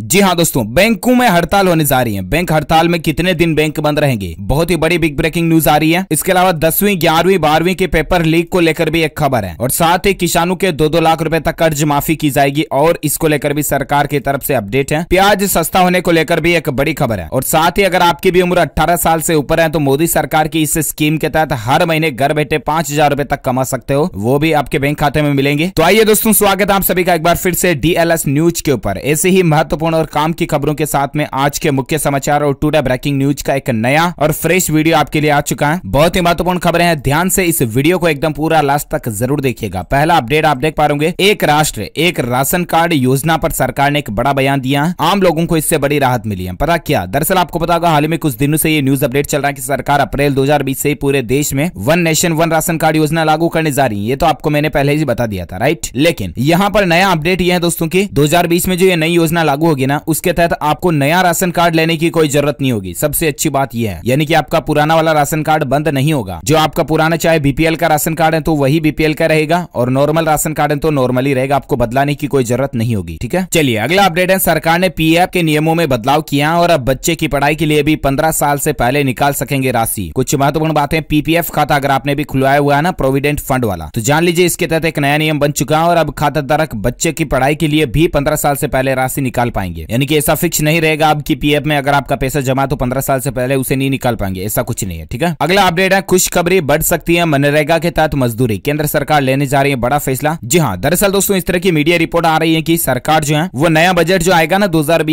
जी हाँ दोस्तों बैंकों में हड़ताल होने जा रही है बैंक हड़ताल में कितने दिन बैंक बंद रहेंगे बहुत ही बड़ी बिग ब्रेकिंग न्यूज आ रही है इसके अलावा दसवीं ग्यारहवीं बारहवीं के पेपर लीक को लेकर भी एक खबर है और साथ ही किसानों के दो दो लाख रुपए तक कर्ज माफी की जाएगी और इसको लेकर भी सरकार की तरफ से अपडेट है प्याज सस्ता होने को लेकर भी एक बड़ी खबर है और साथ ही अगर आपकी भी उम्र अट्ठारह साल से ऊपर है तो मोदी सरकार की इस स्कीम के तहत हर महीने घर बैठे पांच हजार तक कमा सकते हो वो भी आपके बैंक खाते में मिलेंगे तो आइए दोस्तों स्वागत है आप सभी का एक बार फिर से डी न्यूज के ऊपर ऐसे ही महत्वपूर्ण महत्वपूर्ण और काम की खबरों के साथ में आज के मुख्य समाचार और टूडे ब्रेकिंग न्यूज का एक नया और फ्रेश वीडियो आपके लिए आ चुका है बहुत ही महत्वपूर्ण खबरें हैं ध्यान से इस वीडियो को एकदम पूरा लास्ट तक जरूर देखिएगा पहला अपडेट आप देख पा रहे एक राष्ट्र एक राशन कार्ड योजना पर सरकार ने एक बड़ा बयान दिया है आम लोगों को इससे बड़ी राहत मिली है पता क्या दरअसल आपको पता होगा हाल ही में कुछ दिनों से ये न्यूज अपडेट चल रहा है की सरकार अप्रैल दो से पूरे देश में one nation one ration card योजना लागू करने जा रही है ये तो आपको मैंने पहले ही बता दिया था राइट लेकिन यहाँ पर नया अपडेट ये है दोस्तों की दो में जो ये नई योजना लागू होगी ना उसके तहत आपको नया राशन कार्ड लेने की कोई जरूरत नहीं होगी सबसे अच्छी बात यह है यानी कि आपका पुराना वाला राशन कार्ड बंद नहीं होगा जो आपका पुराना चाहे बीपीएल का राशन कार्ड है तो वही बीपीएल का रहेगा और नॉर्मल राशन कार्ड है तो नॉर्मली रहेगा आपको बदलाने की कोई जरूरत नहीं होगी ठीक है चलिए अगला अपडेट है सरकार ने पी के नियमों में बदलाव किया और अब बच्चे की पढ़ाई के लिए भी पंद्रह साल से पहले निकाल सकेंगे राशि कुछ महत्वपूर्ण बातें पीपीएफ खाता अगर आपने भी खुलवाया हुआ है ना प्रोविडेंट फंड वाला तो जान लीजिए इसके तहत एक नया नियम बन चुका है और अब खाता धारक बच्चे की पढ़ाई के लिए भी पंद्रह साल से पहले राशि निकाल पाए पाएंगे यानी कि ऐसा फिक्स नहीं रहेगा आपकी पीएफ में अगर आपका पैसा जमा तो पंद्रह साल से पहले उसे नहीं निकाल पाएंगे ऐसा कुछ नहीं है ठीक है अगला अपडेट है खुशखबरी बढ़ सकती है मनरेगा के तहत मजदूरी केंद्र सरकार लेने जा रही है बड़ा फैसला जी हाँ दरअसल दोस्तों इस तरह की मीडिया रिपोर्ट आ रही है की सरकार जो है वो नया बजट जो आएगा ना दो हजार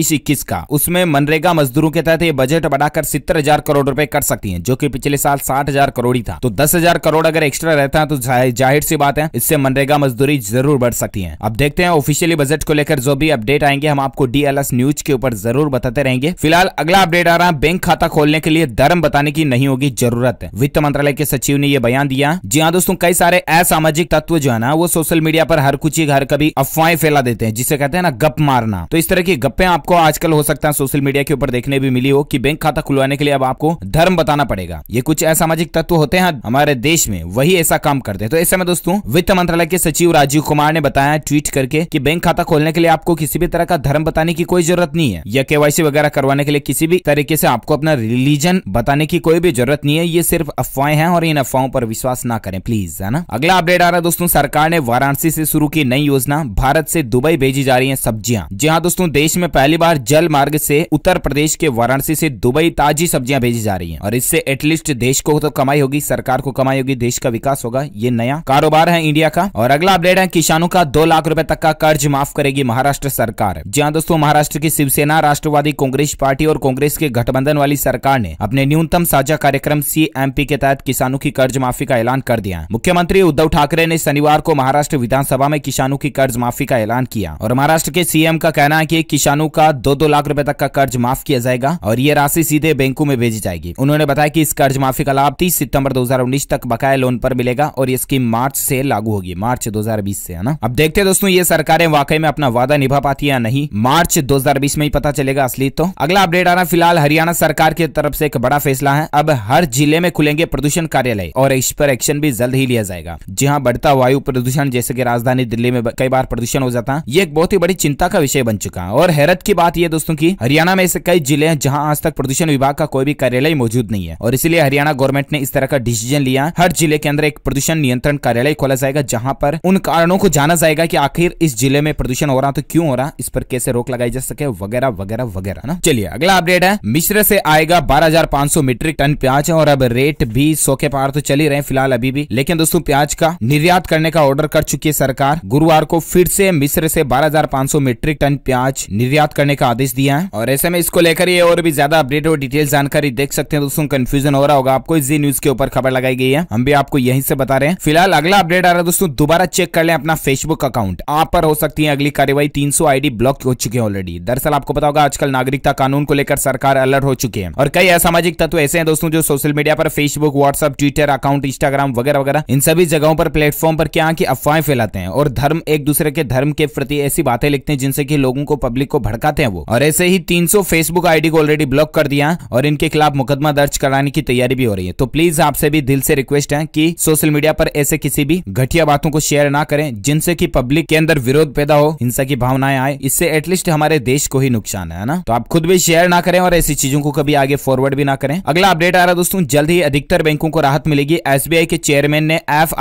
का उसमें मनरेगा मजदूरों के तहत ये बजट बढ़ाकर सितर हजार करोड़ रूपए कर सकती है जो की पिछले साल साठ हजार करोड़ ही था तो दस हजार करोड़ अगर एक्स्ट्रा रहता है तो जाहिर सी बात है इससे मनरेगा मजदूरी जरूर बढ़ सकती है अब देखते हैं ऑफिशियली बजट को लेकर जो भी अपडेट आएंगे हम आपको डी एल न्यूज के ऊपर जरूर बताते रहेंगे फिलहाल अगला अपडेट आ रहा है बैंक खाता खोलने के लिए धर्म बताने की नहीं होगी जरूरत वित्त मंत्रालय के सचिव ने यह बयान दिया जी हाँ दोस्तों कई सारे असामाजिक तत्व जो है ना वो सोशल मीडिया पर हर कुछ ही घर कभी अफवाहें फैला देते हैं जिसे कहते हैं ना गप मारना तो इस तरह की गप्पे आपको आजकल हो सकता है सोशल मीडिया के ऊपर देखने भी मिली हो की बैंक खाता खुलवाने के लिए अब आपको धर्म बताना पड़ेगा ये कुछ असामाजिक तत्व होते हैं हमारे देश में वही ऐसा काम करते हैं तो ऐसे में दोस्तों वित्त मंत्रालय के सचिव राजीव कुमार ने बताया ट्वीट करके कि बैंक खाता खोलने के लिए आपको किसी भी तरह का धर्म बताया बताने की कोई जरूरत नहीं है या के वगैरह करवाने के लिए किसी भी तरीके से आपको अपना रिलीजन बताने की कोई भी जरूरत नहीं है ये सिर्फ अफवाहें हैं और इन अफवाहों पर विश्वास ना करें प्लीज है ना अगला अपडेट आ रहा है दोस्तों सरकार ने वाराणसी से शुरू की नई योजना भारत से दुबई भेजी जा रही है सब्जियां जी हाँ दोस्तों देश में पहली बार जल मार्ग से उत्तर प्रदेश के वाराणसी से दुबई ताजी सब्जियां भेजी जा रही है और इससे एटलीस्ट देश को तो कमाई होगी सरकार को कमाई होगी देश का विकास होगा ये नया कारोबार है इंडिया का और अगला अपडेट है किसानों का दो लाख रूपए तक का कर्ज माफ करेगी महाराष्ट्र सरकार जी हाँ दोस्तों दोस्तों महाराष्ट्र की शिवसेना राष्ट्रवादी कांग्रेस पार्टी और कांग्रेस के गठबंधन वाली सरकार ने अपने न्यूनतम साझा कार्यक्रम सी के तहत किसानों की कर्ज माफी का ऐलान कर दिया मुख्यमंत्री उद्धव ठाकरे ने शनिवार को महाराष्ट्र विधानसभा में किसानों की कर्ज माफी का ऐलान किया और महाराष्ट्र के सीएम का कहना है की किसानों का दो दो लाख रूपए तक का कर्ज माफ किया जाएगा और ये राशि सीधे बैंकों में भेजी जाएगी उन्होंने बताया की इस कर्ज माफी का लाभ तीस सितम्बर दो तक बकाया लोन आरोप मिलेगा और ये स्कीम मार्च ऐसी लागू होगी मार्च दो हजार है ना अब देखते दोस्तों ये सरकारें वाकई में अपना वादा निभा पाती है या नहीं मार्च मार्च 2020 में ही पता चलेगा असली तो अगला अपडेट आ रहा फिलहाल हरियाणा सरकार की तरफ से एक बड़ा फैसला है अब हर जिले में खुलेंगे प्रदूषण कार्यालय और इस पर एक्शन भी जल्द ही लिया जाएगा जी हाँ बढ़ता वायु प्रदूषण जैसे की राजधानी दिल्ली में कई बार प्रदूषण हो जाता है ये एक बहुत ही बड़ी चिंता का विषय बन चुका है और हैरत की बात यह दोस्तों की हरियाणा में ऐसे कई जिले हैं जहाँ आज तक प्रदूषण विभाग का कोई भी कार्यालय मौजूद नहीं है और इसलिए हरियाणा गवर्नमेंट ने इस तरह का डिसीजन लिया हर जिले के अंदर एक प्रदूषण नियंत्रण कार्यालय खोला जाएगा जहाँ पर उन कारणों को जाना जाएगा की आखिर इस जिले में प्रदूषण हो रहा तो क्यों हो रहा इस पर कैसे रोक लगाई जा सके वगैरह वगैरह वगैरह ना चलिए अगला अपडेट है मिश्र से आएगा 12,500 मीट्रिक टन प्याज और अब रेट भी सौ के पार तो चल ही रहे फिलहाल अभी भी लेकिन दोस्तों प्याज का निर्यात करने का ऑर्डर कर चुकी है सरकार गुरुवार को फिर से मिश्र से 12,500 मीट्रिक टन प्याज निर्यात करने का आदेश दिया है और ऐसे में इसको लेकर ये और भी ज्यादा अपडेट और डिटेल जानकारी देख सकते हैं दोस्तों कंफ्यूजन हो रहा होगा आपको इसी न्यूज के ऊपर खबर लगाई गई है हम भी आपको यही से बता रहे हैं फिलहाल अगला अपडेट आ रहा है दोस्तों दोबारा चेक कर ले अपना फेसबुक अकाउंट आप पर हो सकती है अगली कार्यवाही तीन सौ आईडी ब्लॉक हो चुके ऑलरेडी दरअसल आपको पता होगा आजकल नागरिकता कानून को लेकर सरकार अलर्ट हो चुकी है और कई असामाजिक तत्व ऐसे हैं दोस्तों जो सोशल मीडिया पर Facebook WhatsApp Twitter account Instagram वगैरह वगैरह इन सभी जगहों पर प्लेटफॉर्म पर क्या की अफवाहें फैलाते हैं और धर्म एक दूसरे के धर्म के प्रति ऐसी बातें लिखते हैं जिनसे की लोगों को पब्लिक को भड़काते हैं वो और ऐसे ही तीन फेसबुक आईडी को ऑलरेडी ब्लॉक कर दिया और इनके खिलाफ मुकदमा दर्ज कराने की तैयारी भी हो रही है तो प्लीज आपसे भी दिल से रिक्वेस्ट है की सोशल मीडिया पर ऐसे किसी भी घटिया बातों को शेयर ना करें जिनसे की पब्लिक के अंदर विरोध पैदा हो हिंसा की भावनाएं आए इससे एटलीस्ट हमारे देश को ही नुकसान है ना तो आप खुद भी शेयर ना करें और ऐसी चीजों को कभी आगे फॉरवर्ड भी ना करें अगला अपडेट आ रहा है दोस्तों जल्द ही अधिकतर बैंकों को राहत मिलेगी एसबीआई के चेयरमैन ने एफ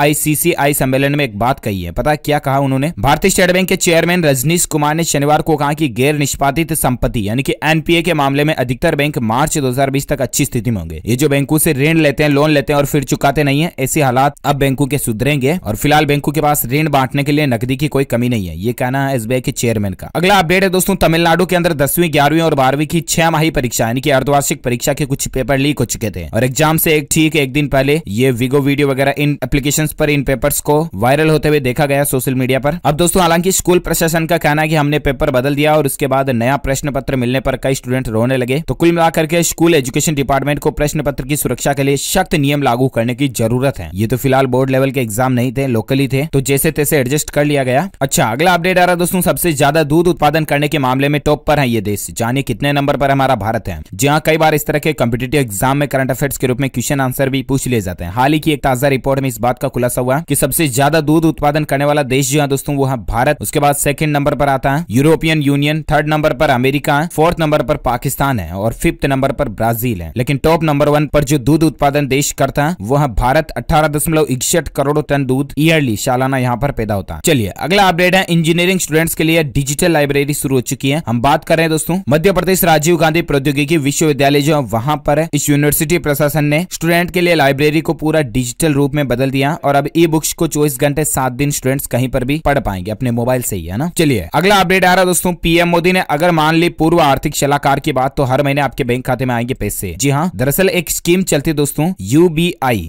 सम्मेलन में एक बात कही है पता क्या कहा उन्होंने भारतीय स्टेट बैंक के चेयरमैन रजनीश कुमार ने शनिवार को कहा कि गैर निष्पादित संपत्ति यानी कि एनपीए के मामले में अधिकतर बैंक मार्च 2020 तक अच्छी स्थिति में होंगे ये जो बैंकों से ऋण लेते हैं लोन लेते हैं और फिर चुकाते नहीं है ऐसे हालात अब बैंकों के सुधरेंगे और फिलहाल बैंकों के पास ऋण बांटने के लिए नकदी की कोई कमी नहीं है ये कहना है एसबीआई के चेयरमैन का अगला अपडेट है दोस्तों तमिलनाडु के अंदर दसवीं ग्यारहवीं और बारहवीं की छह माही परीक्षा यानी कि अर्धवार्षिक परीक्षा के कुछ पेपर लीक हो चुके थे और एग्जाम से एक ठीक एक दिन पहले ये विगो वीडियो वगैरह इन एप्लीकेशन पर इन पेपर्स को वायरल होते हुए देखा गया सोशल मीडिया पर अब दोस्तों हालांकि स्कूल प्रशासन का कहना है कि हमने पेपर बदल दिया और उसके बाद नया प्रश्न पत्र मिलने पर कई स्टूडेंट रोने लगे तो कुल मिलाकर के स्कूल एजुकेशन डिपार्टमेंट को प्रश्न पत्र की सुरक्षा के लिए सख्त नियम लागू करने की जरूरत है ये तो फिलहाल बोर्ड लेवल के एग्जाम नहीं थे लोकली थे तो जैसे तैसे एडजस्ट कर लिया गया अच्छा अगला अपडेट आ रहा दोस्तों सबसे ज्यादा दूध उत्पादन करने के मामले में टॉप पर है ये देश जानिए कितने नंबर पर हमारा भारत है जहाँ कई बार इस तरह के कॉम्पिटेटिव एग्जाम में करंट अफेयर्स के रूप में क्वेश्चन आंसर भी पूछ लिए जाते हैं हाल ही की एक ताजा रिपोर्ट में इस बात का खुलासा हुआ की सबसे ज्यादा दूध उत्पादन करने वाला देश जो है दोस्तों वो है भारत उसके बाद सेकंड नंबर पर आता है यूरोपियन यूनियन थर्ड नंबर पर अमेरिका है फोर्थ नंबर पर पाकिस्तान है और फिफ्थ नंबर पर ब्राजील है लेकिन टॉप नंबर वन पर जो दूध उत्पादन देश करता है वह भारत अठारह करोड़ टन दूध ईयरली सालाना यहाँ पर पैदा होता है चलिए अगला अपडेट है इंजीनियरिंग स्टूडेंट्स के लिए डिजिटल लाइब्रेरी शुरू चुकी है हम बात कर रहे हैं दोस्तों मध्य प्रदेश राजीव गांधी प्रौद्योगिकी विश्वविद्यालय जो है वहाँ पर है इस यूनिवर्सिटी प्रशासन ने स्टूडेंट के लिए लाइब्रेरी को पूरा डिजिटल रूप में बदल दिया और अब ई बुक्स को चौबीस घंटे सात दिन स्टूडेंट्स कहीं पर भी पढ़ पाएंगे अपने मोबाइल से ही है ना चलिए अगला अपडेट आ रहा है दोस्तों पीएम मोदी ने अगर मान ली पूर्व आर्थिक सलाहकार की बात तो हर महीने आपके बैंक खाते में आएंगे पैसे जी हाँ दरअसल एक स्कीम चलती दोस्तों यू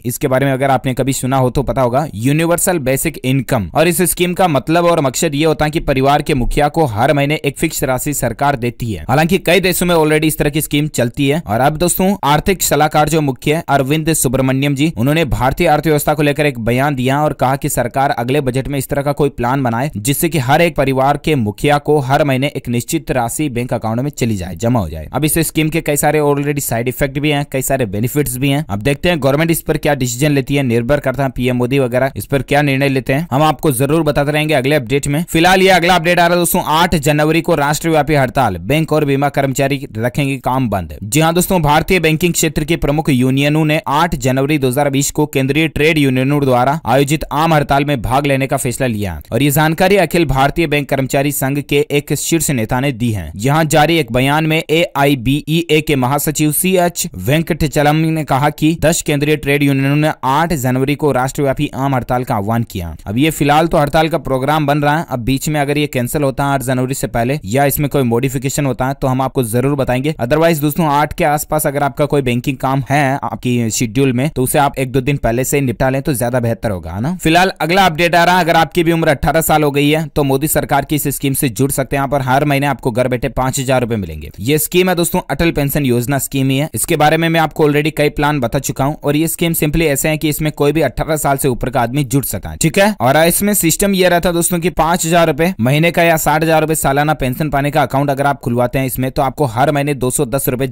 इसके बारे में अगर आपने कभी सुना हो तो पता होगा यूनिवर्सल बेसिक इनकम और इस स्कीम का मतलब और मकसद ये होता है की परिवार के मुखिया को हर महीने एक फिक्स राशि सरकार देती है हालांकि कई देशों में ऑलरेडी इस तरह की स्कीम चलती है और अब दोस्तों आर्थिक सलाहकार जो मुख्य है अरविंद सुब्रमण्यम जी उन्होंने भारतीय अर्थव्यवस्था को लेकर एक बयान दिया और कहा की सरकार अगले बजट में इस तरह का कोई प्लान बनाए जिससे की हर एक परिवार के मुखिया को हर महीने एक निश्चित राशि बैंक अकाउंट में चली जाए जमा हो जाए अब इस स्कीम के कई सारे ऑलरेडी साइड इफेक्ट भी हैं कई सारे बेनिफिट्स भी हैं अब देखते हैं गवर्नमेंट इस पर क्या डिसीजन लेती है निर्भर करता है पीएम मोदी वगैरह इस पर क्या निर्णय लेते हैं हम आपको जरूर बताते रहेंगे अगले अपडेट में फिलहाल ये अगला अपडेट आ रहा है दोस्तों आठ जनवरी को राष्ट्रव्यापी हड़ताल बैंक और बीमा कर्मचारी रखेंगे काम बंद जी हाँ दोस्तों भारतीय बैंकिंग क्षेत्र के प्रमुख यूनियनों ने 8 जनवरी 2020 को केंद्रीय ट्रेड यूनियनों द्वारा आयोजित आम हड़ताल में भाग लेने का फैसला लिया और ये जानकारी अखिल भारतीय बैंक कर्मचारी संघ के एक शीर्ष नेता ने दी है यहाँ जारी एक बयान में ए आई e के महासचिव सी एच वेंकटचलम ने कहा की दस केंद्रीय ट्रेड यूनियनों ने आठ जनवरी को राष्ट्रव्यापी आम हड़ताल का आह्वान किया अब ये फिलहाल तो हड़ताल का प्रोग्राम बन रहा है अब बीच में अगर ये कैंसिल होता है आठ जनवरी ऐसी पहले वाले या इसमें कोई मॉडिफिकेशन होता है तो हम आपको जरूर बताएंगे अदरवाइज दोस्तों आठ के आसपास अगर आपका कोई बैंकिंग काम है आपकी शेड्यूल में तो उसे आप एक दो दिन पहले से निपटा लें तो ज्यादा बेहतर होगा ना फिलहाल अगला अपडेट आ रहा है अगर आपकी भी उम्र अठारह साल हो गई है तो मोदी सरकार की इस स्कीम से जुड़ सकते हैं पर हर महीने आपको घर बैठे पांच मिलेंगे ये स्कीम है दोस्तों अटल पेंशन योजना स्कीम ही है इसके बारे में मैं आपको ऑलरेडी कई प्लान बता चुका हूँ और ये स्कीम सिंपली ऐसे है की इसमें कोई भी अठारह साल से ऊपर का आदमी जुड़ सकता है ठीक है और इसमें सिस्टम ये रहता है दोस्तों की पांच हजार महीने का या साठ हजार रुपए सालाना पेंशन पाने का अकाउंट अगर आप खुलवाते हैं इसमें तो आपको हर महीने दो सौ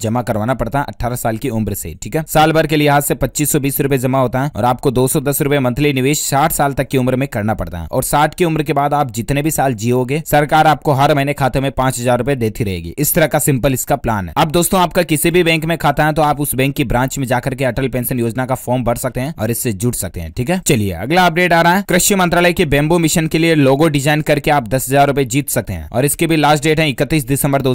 जमा करवाना पड़ता है अठारह साल की उम्र से ठीक है साल भर के लिहाज से पच्चीस सौ बीस रूपए जमा होता है और आपको दो सौ दस रूपए मंथली निवेश साठ साल तक की उम्र में करना पड़ता है और साठ की उम्र के बाद आप जितने भी साल जियोगे सरकार आपको हर महीने खाते में पांच हजार रूपए देती रहेगी इस तरह का सिंपल इसका प्लान है अब दोस्तों आपका किसी भी बैंक में खाता है तो आप उस बैंक की ब्रांच में जाकर के अटल पेंशन योजना का फॉर्म भर सकते हैं और इससे जुड़ सकते हैं ठीक है चलिए अगला अपडेट आ रहा है कृषि मंत्रालय के बेम्बो मिशन के लिए लोगो डिजाइन करके आप दस हजार रूपए जीत सकते हैं और इसके भी लास्ट डेट है इकतीस दिसंबर दो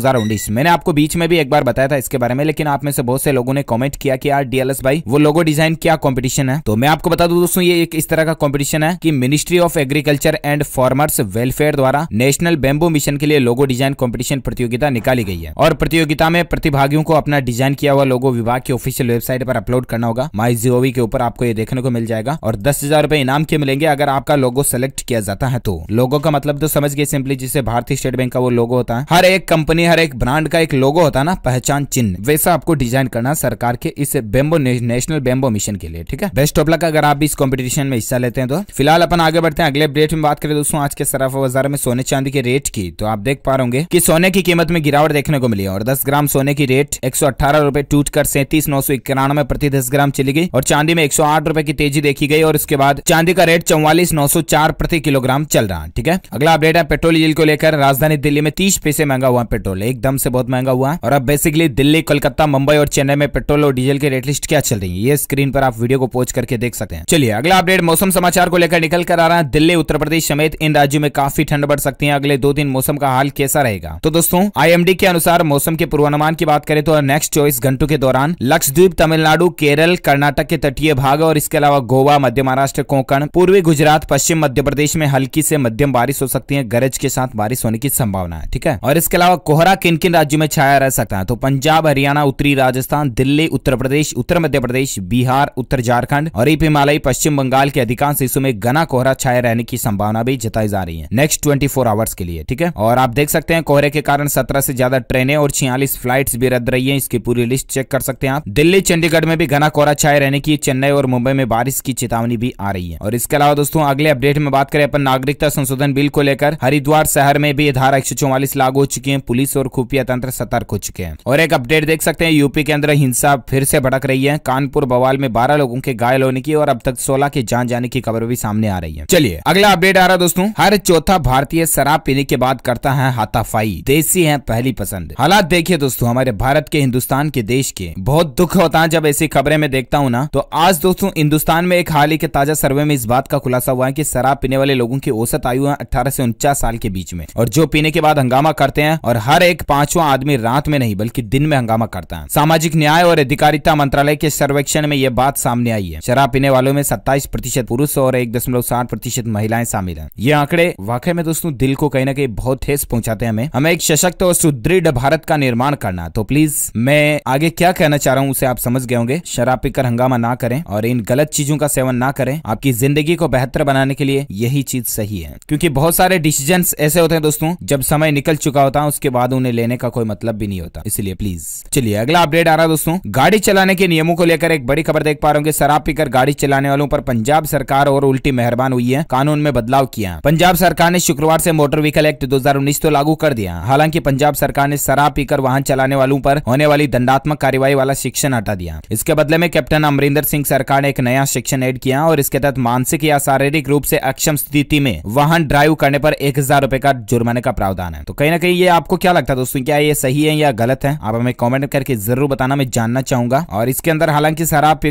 मैंने आपको बीच में भी एक बार बताया था इसके बारे में लेकिन आप में से बहुत से लोगों ने कॉमेंट किया कि यार डीएलएस भाई वो लोगो डिजाइन क्या कॉम्पिटिशन है तो मैं आपको बता दू दोस्तों ये एक इस तरह का कॉम्पिटिशन है की Ministry of Agriculture and Farmers Welfare द्वारा नेशनल बेम्बू मिशन के लिए लोगो डिजाइन कॉम्पिटिशन प्रतियोगिता निकाली गई है और प्रतियोगिता में प्रतिभागियों को अपना डिजाइन किया हुआ लोगो विभाग की ऑफिशियल वेबसाइट पर अपलोड करना होगा माई जीओवी के ऊपर आपको ये देखने को मिल जाएगा और दस हजार रूपए इनाम के मिलेंगे अगर आपका लोगो सेलेक्ट किया जाता है तो लोगो का मतलब तो समझ गए सिंपली जिसे भारतीय स्टेट बैंक का वो लोगो होता है हर एक कंपनी हर एक ब्रांड का एक लोगो होता है ना पहचान चिन्ह वैसा आपको डिजाइन करना सरकार के इस बेम्बो नेशनल बेम्बो मिशन के लिए ठीक है बेस्ट ऑफ लक अगर आप भी इस कॉम्पिटिशन में हिस्सा लेते हैं तो फिलहाल अपन आगे बढ़ते हैं अगले अपडेट में बात करें दोस्तों आज के सराफा बाजार में सोने चांदी के रेट की तो आप देख पा रहे की सोने की कीमत में गिरावट देखने को मिली और दस ग्राम सोने की रेट एक सौ अठारह रूपए टूट कर सैंतीस नौ सौ इक्यानवे प्रति दस ग्राम चली गई और चांदी में एक सौ आठ रूपए की तेजी देखी गई और उसके बाद चांदी का रेट चौवालीस नौ सौ चार प्रति किलोग्राम चल रहा है ठीक है अगला अपडेट है पेट्रोल डीजल को लेकर राजधानी दिल्ली में तीस पैसे महंगा हुआ पेट्रोल एकदम से बहुत महंगा हुआ और अब बेसिकली दिल्ली कोलकाता मुंबई और चेन्नई में पेट्रोल और डीजल की रेट लिस्ट क्या चल रही है ये स्क्रीन पर आप वीडियो को पोस्ट करके देख सकते हैं चलिए अगला अपडेट मौसम समाचार को लेकर निकल कर आ रहा है दिल्ली उत्तर प्रदेश समेत इन राज्यों में काफी ठंड बढ़ सकती है अगले दो दिन मौसम का हाल कैसा रहेगा तो दोस्तों आई के अनुसार मौसम के पूर्वानुमान की बात करें तो नेक्स्ट चौबीस घंटों के दौरान लक्षद्वीप तमिलनाडु केरल कर्नाटक के तटीय भाग और इसके अलावा गोवा मध्य महाराष्ट्र कोंकण पूर्वी गुजरात पश्चिम मध्य प्रदेश में हल्की से मध्यम बारिश हो सकती है गरज के साथ बारिश होने की संभावना करना है ठीक है और इसके अलावा कोहरा किन किन राज्यों में छाया रह सकता है तो पंजाब हरियाणा उत्तरी राजस्थान दिल्ली उत्तर प्रदेश उत्तर मध्य प्रदेश बिहार उत्तर झारखंड और इप हिमालय पश्चिम बंगाल के अधिकांश हिस्सों में घना कोहरा छाया रहने की संभावना भी जताई जा रही है नेक्स्ट ट्वेंटी आवर्स के लिए ठीक है और आप देख सकते हैं कोहरे के कारण सत्रह से ज्यादा ट्रेनें और छियालीस फ्लाइट भी रद्द रही है इसकी पूरी लिस्ट चेक कर सकते हैं आप दिल्ली चंडीगढ़ में भी घना कोहरा छाए रहने की चेन्नई और मुंबई में बारिश की चेतावनी भी आ रही है और इसके अलावा दोस्तों अगले अपडेट में बात करें अपन नागरिकता संशोधन बिल को लेकर हरिद्वार शहर में भी धारा एक चौवालीस लागू हो चुकी है पुलिस और खुफिया तंत्र सतर्क हो चुके हैं और एक अपडेट देख सकते हैं यूपी के अंदर हिंसा फिर से भड़क रही है कानपुर बवाल में बारह लोगों के घायल होने की और अब तक सोलह के जान जाने की खबर भी सामने आ रही है चलिए अगला अपडेट आ रहा है दोस्तों हर चौथा भारतीय शराब पीने के बाद करता है हाथाफाई देसी है पहली पसंद हालात देखिए दोस्तों हमारे भारत के हिंदुस्तान के देश के बहुत दुख होता है जब ऐसी खबरें मैं देखता हूँ ना तो आज दोस्तों हिंदुस्तान में एक हाल ही के ताजा सर्वे में इस बात का खुलासा हुआ है की शराब पीने वाले लोगों की औसत आयु है अठारह से उनचास साल के बीच में और जो पीने के बाद हंगामा करते हैं और हर एक पांचवा आदमी रात में नहीं बल्कि दिन में हंगामा करता है सामाजिक न्याय और अधिकारिता मंत्रालय के सर्वेक्षण में यह बात सामने आई है शराब पीने वालों में सत्ताईस प्रतिशत पुरुष और एक दशमलव सात प्रतिशत महिलाएं शामिल है ये आंकड़े वाकई में दोस्तों दिल को कहीं ना कहीं बहुत ठेस पहुंचाते हैं हमें हमें एक सशक्त और सुदृढ़ भारत का निर्माण करना तो प्लीज मैं आगे क्या कहना चाह रहा हूँ उसे आप समझ गए होंगे शराब पीकर हंगामा ना करें और इन गलत चीजों का सेवन ना करें आपकी जिंदगी को बेहतर बनाने के लिए यही चीज सही है क्योंकि बहुत सारे डिसीजन ऐसे होते हैं दोस्तों जब समय निकल चुका होता है उसके बाद उन्हें लेने का कोई मतलब भी नहीं होता इसलिए प्लीज चलिए अगला अपडेट आ रहा है दोस्तों गाड़ी चलाने के नियमों को लेकर एक बड़ी खबर देख पा रहे होंगे शराब पीकर गाड़ी चलाने वालों पर पंजाब सरकार और उल्टी मेहरबान हुई है कानून में बदलाव किया पंजाब सरकार ने शुक्रवार से मोटर व्हीकल एक्ट 2019 तो लागू कर दिया हालांकि पंजाब सरकार ने शराब पीकर वाहन चलाने वालों पर होने वाली दंडात्मक कार्यवाही वाला शिक्षण हटा दिया इसके बदले में कैप्टन अमरिंदर सिंह सरकार ने एक नया शिक्षण एड किया और इसके तहत मानसिक या शारीरिक रूप ऐसी अक्षम स्थिति में वाहन ड्राइव करने आरोप एक हजार का जुर्माने का प्रावधान इंसान है तो कहीं ना कहीं ये आपको क्या लगता है दोस्तों क्या ये सही है या गलत है आप हमें कॉमेंट करके जरूर बताना मैं जानना चाहूंगा और इसके अंदर हालांकि सर आप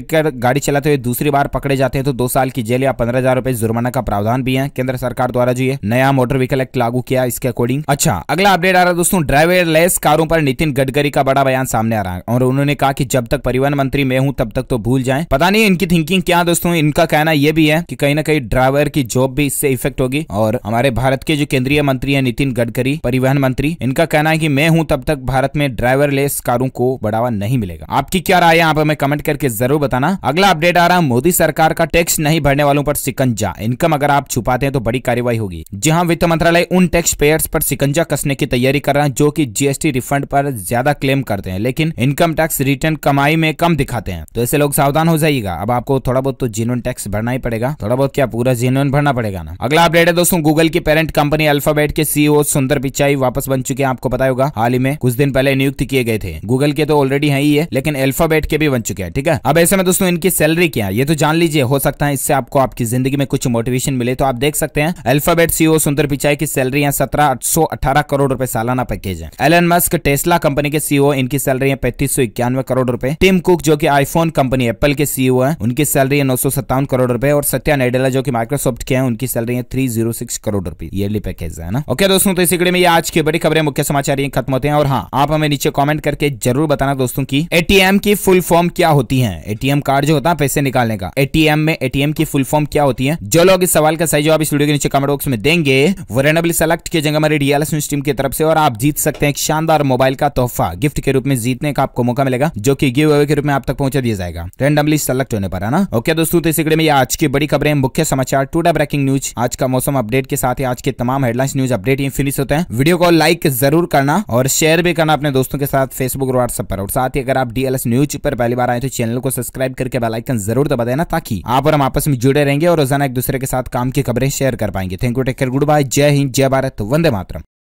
गाड़ी चलाते हुए दूसरी बार पकड़े जाते हैं तो दो साल की जेल या पंद्रह हजार जुर्माना का प्रावधान भी है केंद्र सरकार द्वारा जो ये नया मोटर व्हीकल एक्ट लागू किया इसके अकॉर्डिंग अच्छा अगला अपडेट आ रहा है दोस्तों ड्राइवर लेस कारों पर नितिन गडकरी का बड़ा बयान सामने आ रहा है और उन्होंने कहा कि जब तक परिवहन मंत्री मैं हूं तब तक तो भूल जाए पता नहीं इनकी थिंकिंग क्या दोस्तों इनका कहना यह भी है की कहीं ना कहीं ड्राइवर की जॉब भी इससे इफेक्ट होगी और हमारे भारत के जो केंद्रीय मंत्री है नितिन गडकरी गडकरी परिवहन मंत्री इनका कहना है की मैं हूँ तब तक भारत में ड्राइवरलेस कारों को बढ़ावा नहीं मिलेगा आपकी क्या राय है आप हमें कमेंट करके जरूर बताना अगला अपडेट आ रहा है मोदी सरकार का टैक्स नहीं भरने वालों पर सिकंजा इनकम अगर आप छुपाते हैं तो बड़ी कार्यवाही होगी जहां वित्त मंत्रालय उन टैक्स पेयर्स पर सिकंजा कसने की तैयारी कर रहा है जो कि जीएसटी रिफंड पर ज्यादा क्लेम करते हैं लेकिन इनकम टैक्स रिटर्न कमाई में कम दिखाते हैं तो ऐसे लोग सावधान हो जाइएगा अब आपको थोड़ा बहुत तो जीनवन टैक्स भरना ही पड़ेगा थोड़ा बहुत क्या पूरा जीनवन भरना पड़ेगा ना अगला अपडेट है दोस्तों गूगल की पेरेंट कंपनी अल्फाबेट के सीईओ e सुंदर दीपांकर पिचाई वापस बन चुके हैं आपको पता होगा हाल ही में कुछ दिन पहले नियुक्त किए गए थे गूगल के तो ऑलरेडी है ही है लेकिन एल्फाबेट के भी बन चुके हैं ठीक है अब ऐसे में दोस्तों इनकी सैलरी क्या है ये तो जान लीजिए हो सकता है इससे आपको आपकी जिंदगी में कुछ मोटिवेशन मिले तो आप देख सकते हैं एल्फाबेट सीओ e सुंदर पिचाई की सैलरी है सत्रह करोड़ रूपए सालाना पैकेज है एलन मस्क टेस्ला कंपनी के सीओ e इनकी सैलरी है पैंतीस करोड़ रूपए टिम कुक जो की आईफोन कंपनी एप्पल के सीओ e है उनकी सैलरी है नौ करोड़ रूपए और सत्या नेडेला जो की माइक्रोसॉफ्ट के हैं उनकी सैलरी है थ्री जीरो सिक्स करोड़ रुपए ईयरली पैकेज है ना ओके दोस्तों तो इसी वीडियो में ये आज की बड़ी खबरें मुख्य समाचार ये खत्म होते हैं और हाँ आप हमें नीचे कॉमेंट करके जरूर बताना दोस्तों की एटीएम की फुल फॉर्म क्या होती है एटीएम कार्ड जो होता है पैसे निकालने का एटीएम में एटीएम की फुल फॉर्म क्या होती है जो लोग इस सवाल का सही जवाब इस वीडियो के नीचे कमेंट बॉक्स में देंगे वो रेनबली सेलेक्ट किए जाएंगे हमारे रियल टीम की तरफ से और आप जीत सकते हैं एक शानदार मोबाइल का तोहफा गिफ्ट के रूप में जीतने का आपको मौका मिलेगा जो की गिव अवे के रूप में आप तक पहुंचा दिया जाएगा रेंडमली सेलेक्ट होने पर है ना ओके दोस्तों तो इसी में में आज की बड़ी खबरें मुख्य समाचार टूडा ब्रेकिंग न्यूज आज का मौसम अपडेट के साथ ही आज के तमाम हेडलाइंस न्यूज अपडेट ये फिनिश होते हैं हैं वीडियो को लाइक जरूर करना और शेयर भी करना अपने दोस्तों के साथ फेसबुक और व्हाट्सएप पर और साथ ही अगर आप डीएलएस न्यूज पर पहली बार आए तो चैनल को सब्सक्राइब करके बेलाइकन जरूर दबा देना ताकि आप और हम आपस में जुड़े रहेंगे और रोजाना एक दूसरे के साथ काम की खबरें शेयर कर पाएंगे thank you take care good bye जय हिंद जय भारत वंदे मातरम